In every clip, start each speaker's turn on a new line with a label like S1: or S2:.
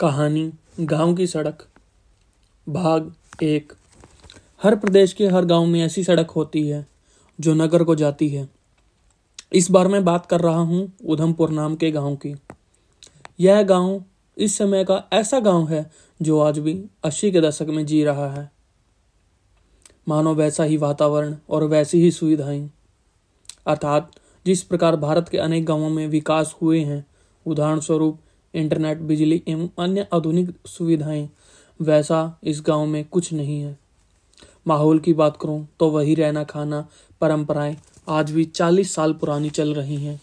S1: कहानी गांव की सड़क भाग एक हर प्रदेश के हर गांव में ऐसी सड़क होती है जो नगर को जाती है इस बार मैं बात कर रहा हूं उधमपुर नाम के गांव की यह गांव इस समय का ऐसा गांव है जो आज भी अस्सी के दशक में जी रहा है मानो वैसा ही वातावरण और वैसी ही सुविधाएं अर्थात जिस प्रकार भारत के अनेक गांवों में विकास हुए हैं उदाहरण स्वरूप इंटरनेट बिजली एवं अन्य आधुनिक सुविधाएं वैसा इस गांव में कुछ नहीं है माहौल की बात करूं तो वही रहना खाना परंपराएं आज भी चालीस साल पुरानी चल रही हैं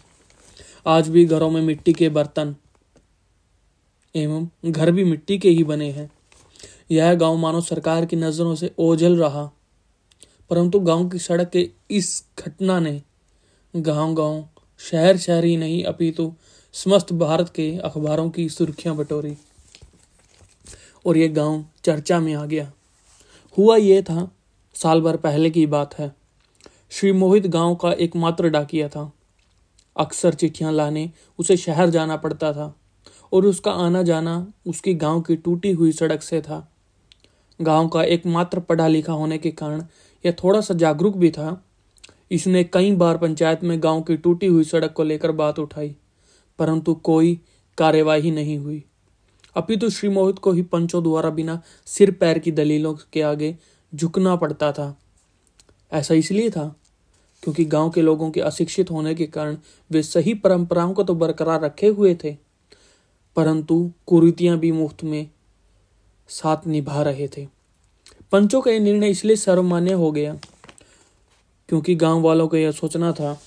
S1: आज भी घरों में मिट्टी के बर्तन एवं घर भी मिट्टी के ही बने हैं यह गांव मानो सरकार की नज़रों से ओझल रहा परंतु गांव की सड़क के इस घटना ने गांव गांव शहर शहर ही नहीं अपितु तो समस्त भारत के अखबारों की सुर्खियां बटोरी और ये गांव चर्चा में आ गया हुआ ये था साल भर पहले की बात है श्री मोहित गांव का एकमात्र डाकिया था अक्सर चिट्ठियां लाने उसे शहर जाना पड़ता था और उसका आना जाना उसकी गांव की टूटी हुई सड़क से था गांव का एकमात्र पढ़ा लिखा होने के कारण यह थोड़ा सा जागरूक भी था इसने कई बार पंचायत में गांव की टूटी हुई सड़क को लेकर बात उठाई परंतु कोई कार्यवाही नहीं हुई अपितु श्री मोहित को ही पंचों द्वारा बिना सिर पैर की दलीलों के आगे झुकना पड़ता था ऐसा इसलिए था क्योंकि गांव के लोगों के अशिक्षित होने के कारण वे सही परंपराओं को तो बरकरार रखे हुए थे परंतु कुरीतियां भी मुफ्त में साथ निभा रहे थे पंचों का यह निर्णय इसलिए सर्वमान्य हो गया क्योंकि गांव वालों का यह सोचना था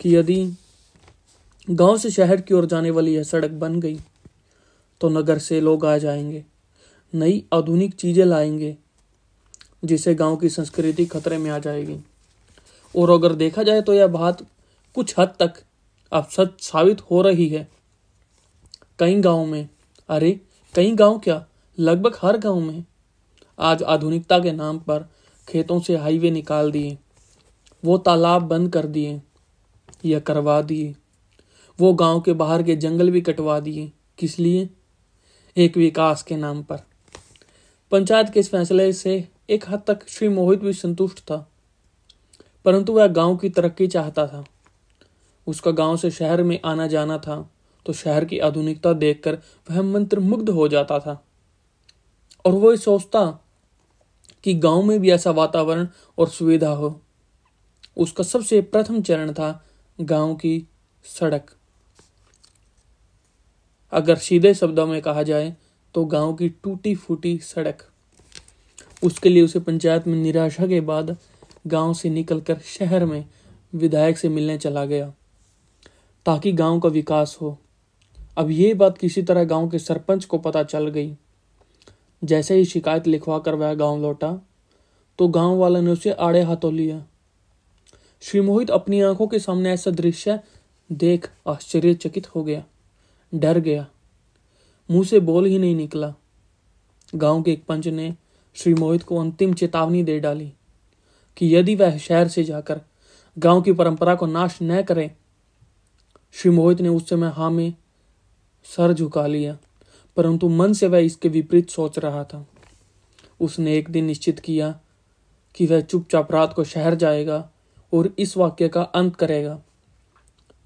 S1: कि यदि गांव से शहर की ओर जाने वाली यह सड़क बन गई तो नगर से लोग आ जाएंगे नई आधुनिक चीज़ें लाएंगे जिससे गांव की संस्कृति खतरे में आ जाएगी और अगर देखा जाए तो यह बात कुछ हद तक अब सच साबित हो रही है कई गांव में अरे कई गांव क्या लगभग हर गांव में आज आधुनिकता के नाम पर खेतों से हाईवे निकाल दिए वो तालाब बंद कर दिए या करवा दिए वो गांव के बाहर के जंगल भी कटवा दिए किस लिए एक विकास के नाम पर पंचायत के इस फैसले से एक हद तक श्री मोहित भी संतुष्ट था परंतु वह गांव की तरक्की चाहता था उसका गांव से शहर में आना जाना था तो शहर की आधुनिकता देखकर वह मंत्र मुग्ध हो जाता था और वह सोचता कि गांव में भी ऐसा वातावरण और सुविधा हो उसका सबसे प्रथम चरण था गांव की सड़क अगर सीधे शब्दों में कहा जाए तो गांव की टूटी फूटी सड़क उसके लिए उसे पंचायत में निराशा के बाद गांव से निकलकर शहर में विधायक से मिलने चला गया ताकि गांव का विकास हो अब ये बात किसी तरह गांव के सरपंच को पता चल गई जैसे ही शिकायत लिखवा कर वह गांव लौटा तो गांव वाले ने उसे आड़े हाथों लिया श्री मोहित अपनी आंखों के सामने ऐसा दृश्य देख आश्चर्यचकित हो गया डर गया मुंह से बोल ही नहीं निकला गांव के एक पंच ने श्री मोहित को अंतिम चेतावनी दे डाली कि यदि वह शहर से जाकर गांव की परंपरा को नाश न करे श्री मोहित ने उस समय हाँ में सर झुका लिया परंतु मन से वह इसके विपरीत सोच रहा था उसने एक दिन निश्चित किया कि वह चुपचाप रात को शहर जाएगा और इस वाक्य का अंत करेगा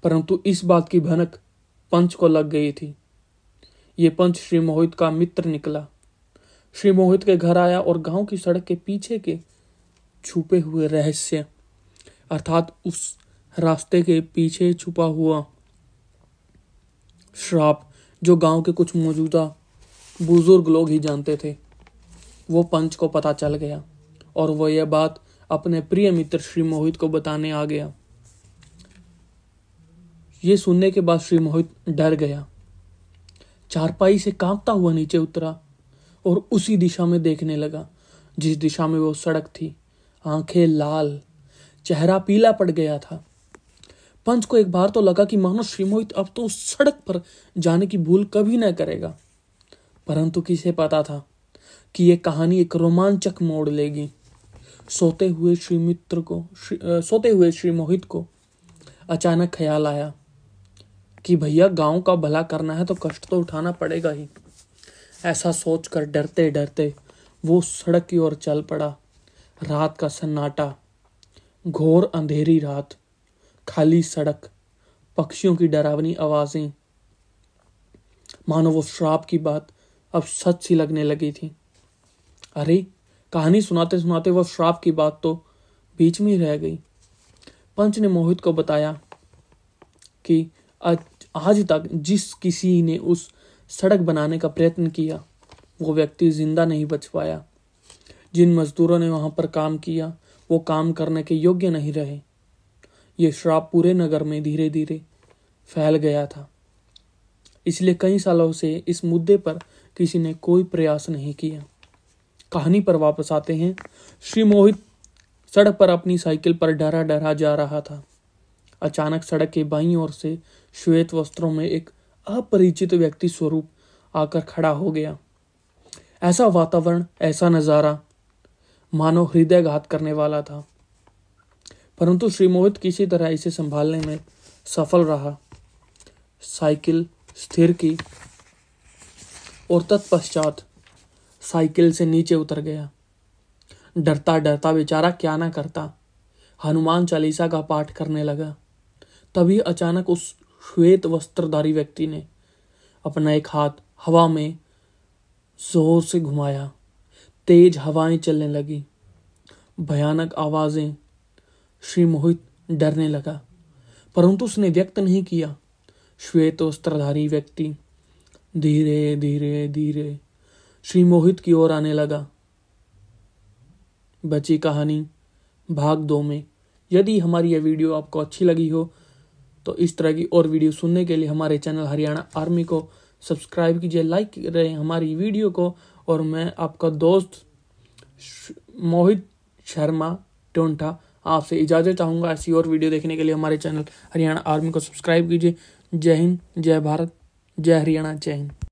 S1: परंतु इस बात की भनक पंच को लग गई थी ये पंच श्री मोहित का मित्र निकला श्री मोहित के घर आया और गांव की सड़क के पीछे के छुपे हुए रहस्य अर्थात उस रास्ते के पीछे छुपा हुआ श्राप जो गांव के कुछ मौजूदा बुजुर्ग लोग ही जानते थे वो पंच को पता चल गया और वह यह बात अपने प्रिय मित्र श्री मोहित को बताने आ गया ये सुनने के बाद श्री मोहित डर गया चारपाई से कांपता हुआ नीचे उतरा और उसी दिशा में देखने लगा जिस दिशा में वो सड़क थी आंखें लाल चेहरा पीला पड़ गया था पंच को एक बार तो लगा कि मानो श्री मोहित अब तो उस सड़क पर जाने की भूल कभी न करेगा परंतु किसे पता था कि यह कहानी एक रोमांचक मोड़ लेगी सोते हुए श्री मित्र को श्री, आ, सोते हुए श्री मोहित को अचानक ख्याल आया कि भैया गांव का भला करना है तो कष्ट तो उठाना पड़ेगा ही ऐसा सोचकर डरते डरते वो सड़क की ओर चल पड़ा रात का सन्नाटा घोर अंधेरी रात खाली सड़क पक्षियों की डरावनी आवाजें मानो वो श्राप की बात अब सच सी लगने लगी थी अरे कहानी सुनाते सुनाते वो श्राप की बात तो बीच में ही रह गई पंच ने मोहित को बताया कि आज तक जिस किसी ने उस सड़क बनाने का प्रयत्न किया वो व्यक्ति जिंदा नहीं बच पाया जिन मजदूरों ने वहां पर काम किया वो काम करने के योग्य नहीं रहे ये श्राप पूरे नगर में धीरे धीरे फैल गया था इसलिए कई सालों से इस मुद्दे पर किसी ने कोई प्रयास नहीं किया कहानी पर वापस आते हैं श्री मोहित सड़क पर अपनी साइकिल पर डरा डरा जा रहा था अचानक सड़क के बाई ओर से श्वेत वस्त्रों में एक अपरिचित व्यक्ति स्वरूप आकर खड़ा हो गया ऐसा वातावरण ऐसा नज़ारा मानो हृदयघात करने वाला था परंतु श्री मोहित किसी तरह इसे संभालने में सफल रहा साइकिल स्थिर की और तत्पश्चात साइकिल से नीचे उतर गया डरता डरता बेचारा क्या ना करता हनुमान चालीसा का पाठ करने लगा तभी अचानक उस श्वेत वस्त्रधारी व्यक्ति ने अपना एक हाथ हवा में जोर से घुमाया तेज हवाएं चलने लगी भयानक आवाजें श्री मोहित डरने लगा परंतु उसने व्यक्त नहीं किया श्वेत वस्त्रधारी व्यक्ति धीरे धीरे धीरे श्री मोहित की ओर आने लगा बची कहानी भाग दो में यदि हमारी यह वीडियो आपको अच्छी लगी हो तो इस तरह की और वीडियो सुनने के लिए हमारे चैनल हरियाणा आर्मी को सब्सक्राइब कीजिए लाइक करें हमारी वीडियो को और मैं आपका दोस्त मोहित शर्मा टोंटा आपसे इजाज़त चाहूँगा ऐसी और वीडियो देखने के लिए हमारे चैनल हरियाणा आर्मी को सब्सक्राइब कीजिए जय हिंद जय भारत जय हरियाणा जय हिंद